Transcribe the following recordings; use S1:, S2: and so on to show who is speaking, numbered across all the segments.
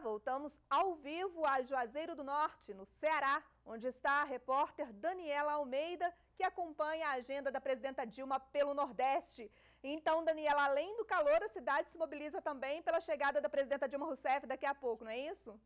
S1: voltamos ao vivo a Juazeiro do Norte, no Ceará, onde está a repórter Daniela Almeida, que acompanha a agenda da presidenta Dilma pelo Nordeste. Então, Daniela, além do calor, a cidade se mobiliza também pela chegada da presidenta Dilma Rousseff daqui a pouco, não é isso?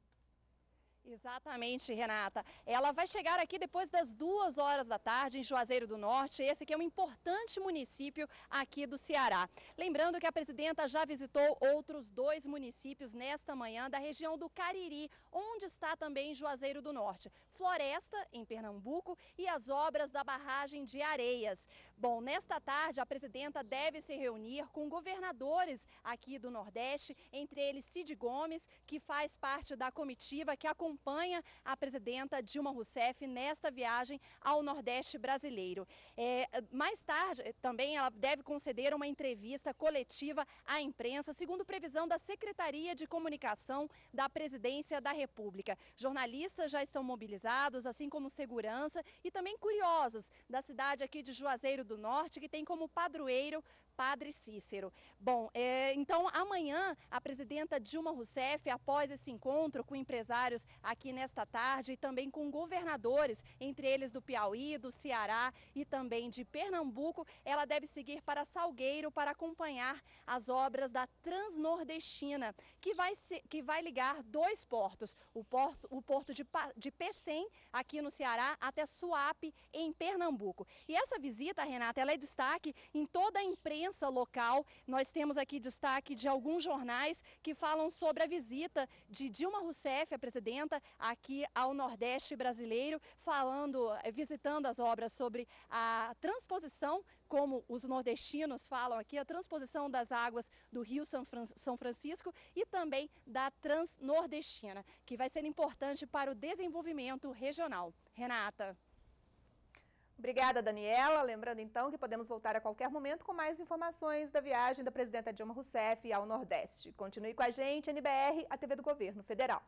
S2: Exatamente, Renata. Ela vai chegar aqui depois das duas horas da tarde em Juazeiro do Norte, esse que é um importante município aqui do Ceará. Lembrando que a presidenta já visitou outros dois municípios nesta manhã da região do Cariri, onde está também Juazeiro do Norte. Floresta, em Pernambuco, e as obras da barragem de Areias. Bom, nesta tarde a presidenta deve se reunir com governadores aqui do Nordeste, entre eles Cid Gomes, que faz parte da comitiva que acompanha acompanha a presidenta Dilma Rousseff nesta viagem ao Nordeste brasileiro. É, mais tarde, também ela deve conceder uma entrevista coletiva à imprensa, segundo previsão da Secretaria de Comunicação da Presidência da República. Jornalistas já estão mobilizados, assim como segurança e também curiosos da cidade aqui de Juazeiro do Norte, que tem como padroeiro Padre Cícero. Bom, é, então amanhã a presidenta Dilma Rousseff, após esse encontro com empresários aqui nesta tarde e também com governadores, entre eles do Piauí, do Ceará e também de Pernambuco. Ela deve seguir para Salgueiro para acompanhar as obras da Transnordestina, que vai, se, que vai ligar dois portos, o porto, o porto de, de Pecém, aqui no Ceará, até Suape, em Pernambuco. E essa visita, Renata, ela é destaque em toda a imprensa local. Nós temos aqui destaque de alguns jornais que falam sobre a visita de Dilma Rousseff, a presidenta, volta aqui ao Nordeste brasileiro, falando, eh, visitando as obras sobre a transposição, como os nordestinos falam aqui, a transposição das águas do Rio São Francisco e também da Transnordestina, que vai ser importante para o desenvolvimento regional. Renata.
S1: Obrigada, Daniela. Lembrando, então, que podemos voltar a qualquer momento com mais informações da viagem da presidenta Dilma Rousseff ao Nordeste. Continue com a gente, NBR, a TV do Governo Federal.